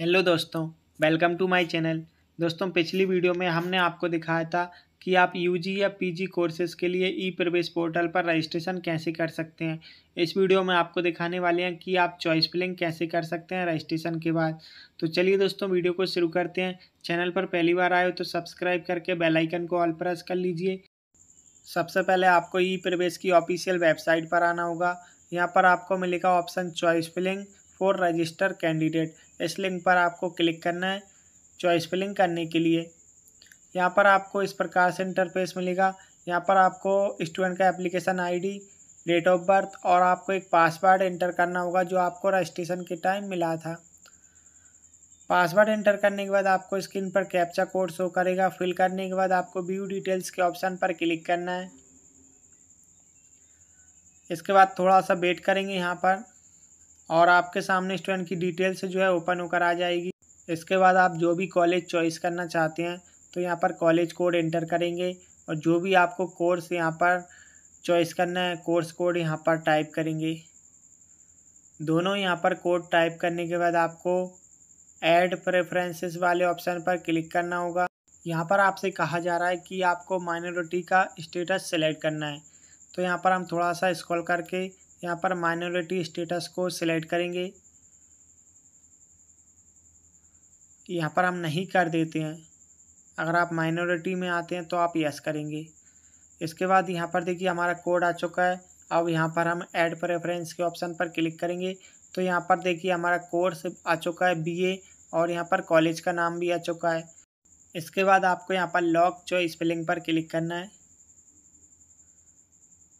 hello दोस्तों welcome to my channel दोस्तों पिछली वीडियो में हमने आपको दिखाया था कि आप यूजी या पीजी कोर्सेज के लिए ई प्रवेश पोर्टल पर रजिस्ट्रेशन कैसे कर सकते हैं इस वीडियो में आपको दिखाने वाले हैं कि आप चॉइस फिलिंग कैसे कर सकते हैं रजिस्ट्रेशन के बाद तो चलिए दोस्तों वीडियो को शुरू करते हैं चैनल पर पहली बार आए हो तो सब्सक्राइब करके बेलाइकन को ऑल प्रेस कर लीजिए सबसे पहले आपको ई प्रवेश की ऑफिशियल वेबसाइट पर आना होगा यहाँ पर आपको मिलेगा option choice filling for register candidate इस लिंक पर आपको क्लिक करना है चॉइस फिलिंग करने के लिए यहाँ पर आपको इस प्रकार से इंटरफेस मिलेगा यहाँ पर आपको स्टूडेंट का application ID date of birth और आपको एक पासवर्ड एंटर करना होगा जो आपको रजिस्ट्रेशन के टाइम मिला था पासवर्ड एंटर करने के बाद आपको स्क्रीन पर कैप्चा कोड शो करेगा फिल करने के बाद आपको व्यू डिटेल्स के ऑप्शन पर क्लिक करना है इसके बाद थोड़ा सा वेट करेंगे यहाँ पर और आपके सामने स्टूडेंट की डिटेल से जो है ओपन होकर आ जाएगी इसके बाद आप जो भी कॉलेज चॉइस करना चाहते हैं तो यहाँ पर कॉलेज कोड एंटर करेंगे और जो भी आपको कोर्स यहाँ पर चॉइस करना है कोर्स कोड यहाँ पर टाइप करेंगे दोनों यहाँ पर कोड टाइप करने के बाद आपको ऐड प्रेफरेंसेस वाले ऑप्शन पर क्लिक करना होगा यहाँ पर आपसे कहा जा रहा है कि आपको माइनॉरिटी का स्टेटस सेलेक्ट करना है तो यहाँ पर हम थोड़ा सा स्क्रॉल करके यहाँ पर माइनॉरिटी स्टेटस को सिलेक्ट करेंगे यहाँ पर हम नहीं कर देते हैं अगर आप माइनॉरिटी में आते हैं तो आप यस करेंगे इसके बाद यहाँ पर देखिए हमारा कोड आ चुका है अब यहाँ पर हम ऐड प्रेफरेंस के ऑप्शन पर क्लिक करेंगे तो यहाँ पर देखिए हमारा कोर्स आ चुका है बीए और यहाँ पर कॉलेज का नाम भी आ चुका है इसके बाद आपको यहाँ पर लॉक चॉइस स्पेलिंग पर क्लिक करना है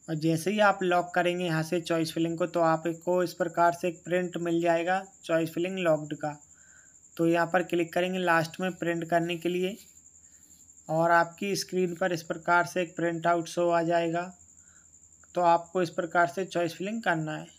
और जैसे ही आप लॉक करेंगे यहाँ से चॉइस फिलिंग को तो आपको इस प्रकार से एक प्रिंट मिल जाएगा चॉइस फिलिंग लॉक्ड का तो यहाँ पर क्लिक करेंगे लास्ट में प्रिंट करने के लिए और आपकी स्क्रीन पर इस प्रकार से एक प्रिंट आउट शो आ जाएगा तो आपको इस प्रकार से चॉइस फिलिंग करना है